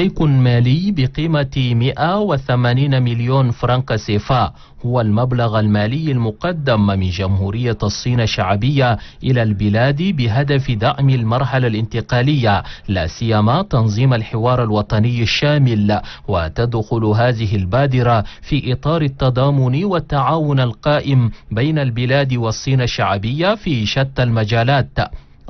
شيك مالي بقيمة 180 مليون فرنك سيفا هو المبلغ المالي المقدم من جمهورية الصين الشعبية إلى البلاد بهدف دعم المرحلة الانتقالية لا سيما تنظيم الحوار الوطني الشامل وتدخل هذه البادرة في إطار التضامن والتعاون القائم بين البلاد والصين الشعبية في شتى المجالات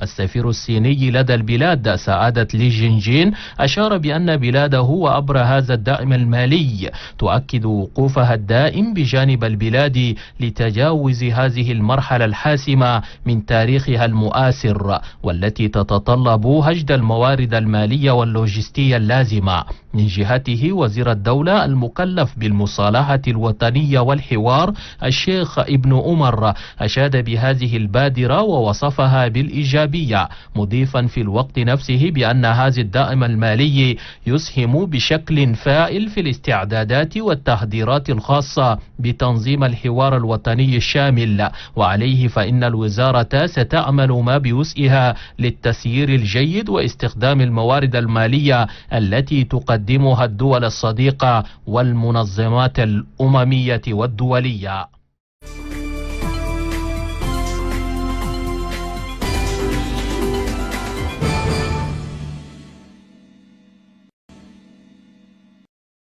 السفير الصيني لدى البلاد سعادة لي جينجين أشار بأن بلاده وأبر هذا الدعم المالي تؤكد وقوفها الدائم بجانب البلاد لتجاوز هذه المرحلة الحاسمة من تاريخها المؤاسر والتي تتطلب هجد الموارد المالية واللوجستية اللازمة من جهته وزير الدولة المكلف بالمصالحة الوطنية والحوار الشيخ ابن عمر أشاد بهذه البادرة ووصفها بالإيجابية مضيفا في الوقت نفسه بأن هذا الدائم المالي يسهم بشكل فائل في الاستعدادات والتحضيرات الخاصة بتنظيم الحوار الوطني الشامل وعليه فإن الوزارة ستعمل ما بوسعها للتسيير الجيد واستخدام الموارد المالية التي تقدم تقدمها الدول الصديقه والمنظمات الامميه والدوليه